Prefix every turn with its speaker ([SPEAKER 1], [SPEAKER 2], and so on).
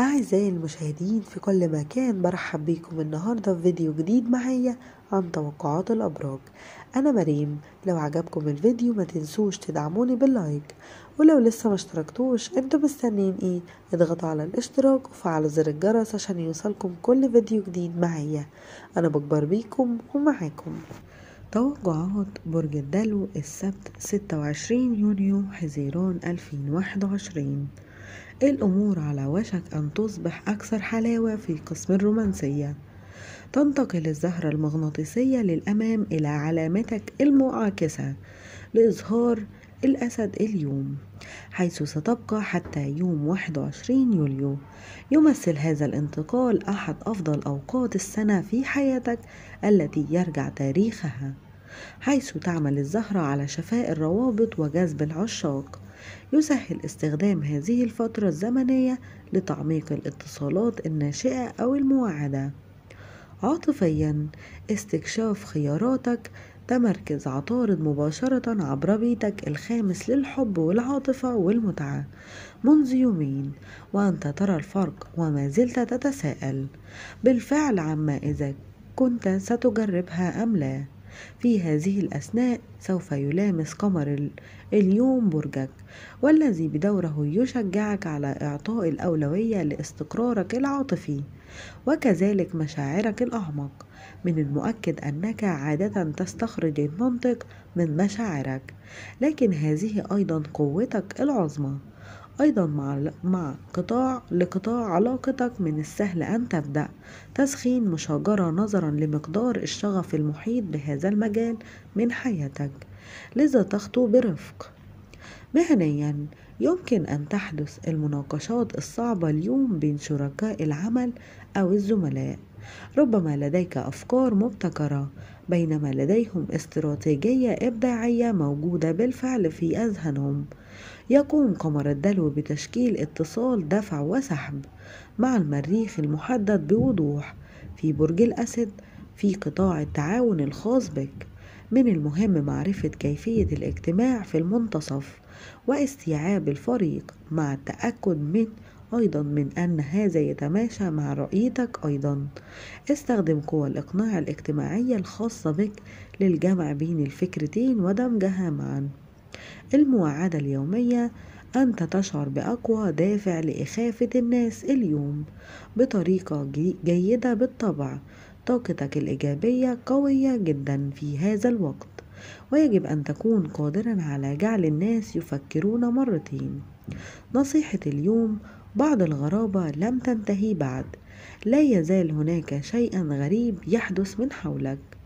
[SPEAKER 1] أعزائي المشاهدين في كل مكان برحب بيكم النهاردة في فيديو جديد معايا عن توقعات الأبراج أنا مريم لو عجبكم الفيديو ما تنسوش تدعموني باللايك ولو لسه ما اشتركتوش انتوا مستنيين ايه اضغطوا على الاشتراك وفعلوا زر الجرس عشان يوصلكم كل فيديو جديد معايا أنا بكبر بيكم ومعاكم توقعات برج الدلو السبت 26 يونيو حزيران 2021 الأمور على وشك أن تصبح أكثر حلاوة في قسم الرومانسية تنتقل الزهرة المغناطيسية للأمام إلى علامتك المعاكسة لإظهار الأسد اليوم حيث ستبقى حتى يوم 21 يوليو يمثل هذا الانتقال أحد أفضل أوقات السنة في حياتك التي يرجع تاريخها حيث تعمل الزهرة على شفاء الروابط وجذب العشاق يسهل استخدام هذه الفترة الزمنية لتعميق الاتصالات الناشئة أو الموعدة عاطفيا استكشاف خياراتك تمركز عطارد مباشرة عبر بيتك الخامس للحب والعاطفة والمتعة منذ يومين وأنت ترى الفرق وما زلت تتساءل بالفعل عما إذا كنت ستجربها أم لا في هذه الأثناء سوف يلامس قمر اليوم برجك والذي بدوره يشجعك على إعطاء الأولوية لاستقرارك العاطفي وكذلك مشاعرك الأعمق من المؤكد أنك عادة تستخرج المنطق من مشاعرك لكن هذه أيضا قوتك العظمى أيضا مع, مع قطاع لقطاع علاقتك من السهل أن تبدأ تسخين مشاجرة نظرا لمقدار الشغف المحيط بهذا المجال من حياتك لذا تخطو برفق مهنيا يمكن أن تحدث المناقشات الصعبة اليوم بين شركاء العمل أو الزملاء ربما لديك أفكار مبتكرة بينما لديهم استراتيجية إبداعية موجودة بالفعل في أذهانهم يقوم قمر الدلو بتشكيل اتصال دفع وسحب مع المريخ المحدد بوضوح في برج الأسد في قطاع التعاون الخاص بك من المهم معرفة كيفية الاجتماع في المنتصف واستيعاب الفريق مع التأكد من أيضا من أن هذا يتماشى مع رؤيتك أيضا استخدم قوى الإقناع الاجتماعية الخاصة بك للجمع بين الفكرتين ودمجها معا المواعدة اليومية أنت تشعر بأقوى دافع لإخافة الناس اليوم بطريقة جيدة بالطبع طاقتك الإيجابية قوية جدا في هذا الوقت ويجب أن تكون قادرا على جعل الناس يفكرون مرتين نصيحة اليوم بعض الغرابة لم تنتهي بعد لا يزال هناك شيئا غريب يحدث من حولك